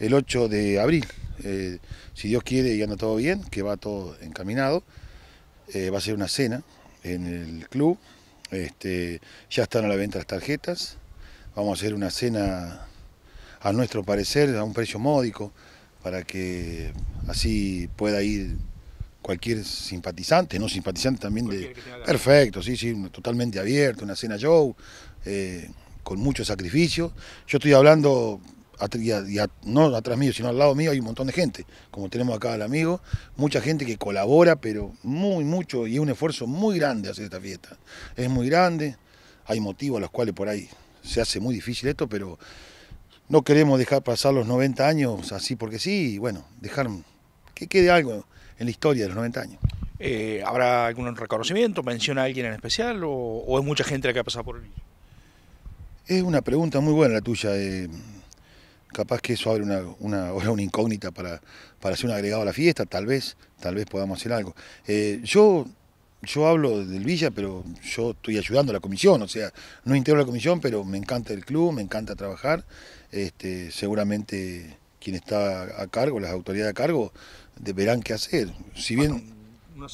el 8 de abril. Eh, si Dios quiere y anda todo bien, que va todo encaminado, eh, va a ser una cena en el club. Este, ya están a la venta las tarjetas. Vamos a hacer una cena, a nuestro parecer, a un precio módico, para que así pueda ir cualquier simpatizante, no simpatizante también de... Perfecto, sí, sí, totalmente abierto, una cena show, eh, con mucho sacrificio. Yo estoy hablando no atrás mío, sino al lado mío hay un montón de gente, como tenemos acá al amigo, mucha gente que colabora, pero muy, mucho, y es un esfuerzo muy grande hacer esta fiesta. Es muy grande, hay motivos a los cuales por ahí se hace muy difícil esto, pero no queremos dejar pasar los 90 años así porque sí, y bueno, dejar que quede algo en la historia de los 90 años. Eh, ¿Habrá algún reconocimiento? ¿Menciona a alguien en especial? ¿O, es mucha gente la que ha pasado por el Es una pregunta muy buena la tuya. Eh, capaz que eso abre una, una, una incógnita para, para hacer un agregado a la fiesta, tal vez, tal vez podamos hacer algo. Eh, yo, yo hablo del Villa, pero yo estoy ayudando a la comisión, o sea, no integro la comisión, pero me encanta el club, me encanta trabajar. Este, seguramente quien está a cargo, las autoridades a cargo, deberán qué hacer. Si bien. Bueno,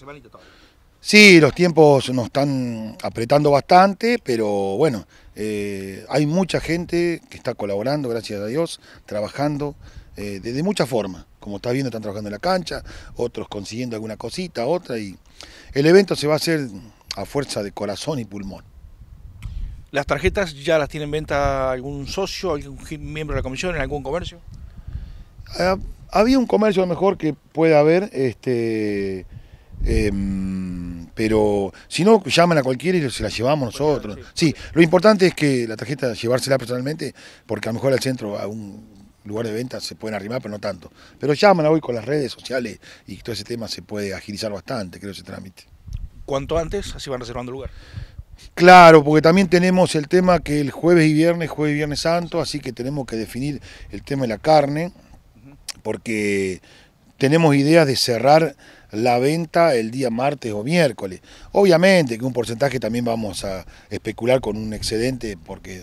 Sí, los tiempos nos están apretando bastante, pero bueno, eh, hay mucha gente que está colaborando, gracias a Dios, trabajando eh, de, muchas formas. Como está viendo, están trabajando en la cancha, otros consiguiendo alguna cosita, otra, y el evento se va a hacer a fuerza de corazón y pulmón. ¿Las tarjetas ya las tiene en venta algún socio, algún miembro de la comisión, en algún comercio? Ah, había un comercio mejor que puede haber, este... Em, pero si no, llaman a cualquiera y se la llevamos nosotros. Sí, lo importante es que la tarjeta llevársela personalmente, porque a lo mejor al centro, a un lugar de venta se pueden arrimar, pero no tanto. Pero llaman hoy con las redes sociales y todo ese tema se puede agilizar bastante, creo, ese trámite. ¿Cuánto antes? Así van reservando lugar. Claro, porque también tenemos el tema que el jueves y viernes, jueves y viernes santo, así que tenemos que definir el tema de la carne, porque tenemos ideas de cerrar la venta el día martes o miércoles. Obviamente que un porcentaje también vamos a especular con un excedente porque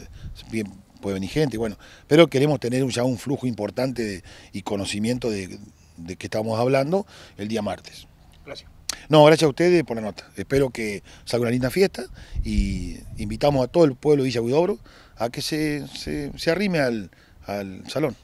puede venir gente, bueno, pero queremos tener ya un flujo importante y conocimiento de, de qué estamos hablando el día martes. Gracias. No, gracias a ustedes por la nota. Espero que salga una linda fiesta y invitamos a todo el pueblo de Villa Huidobro a que se, arrime al, al salón.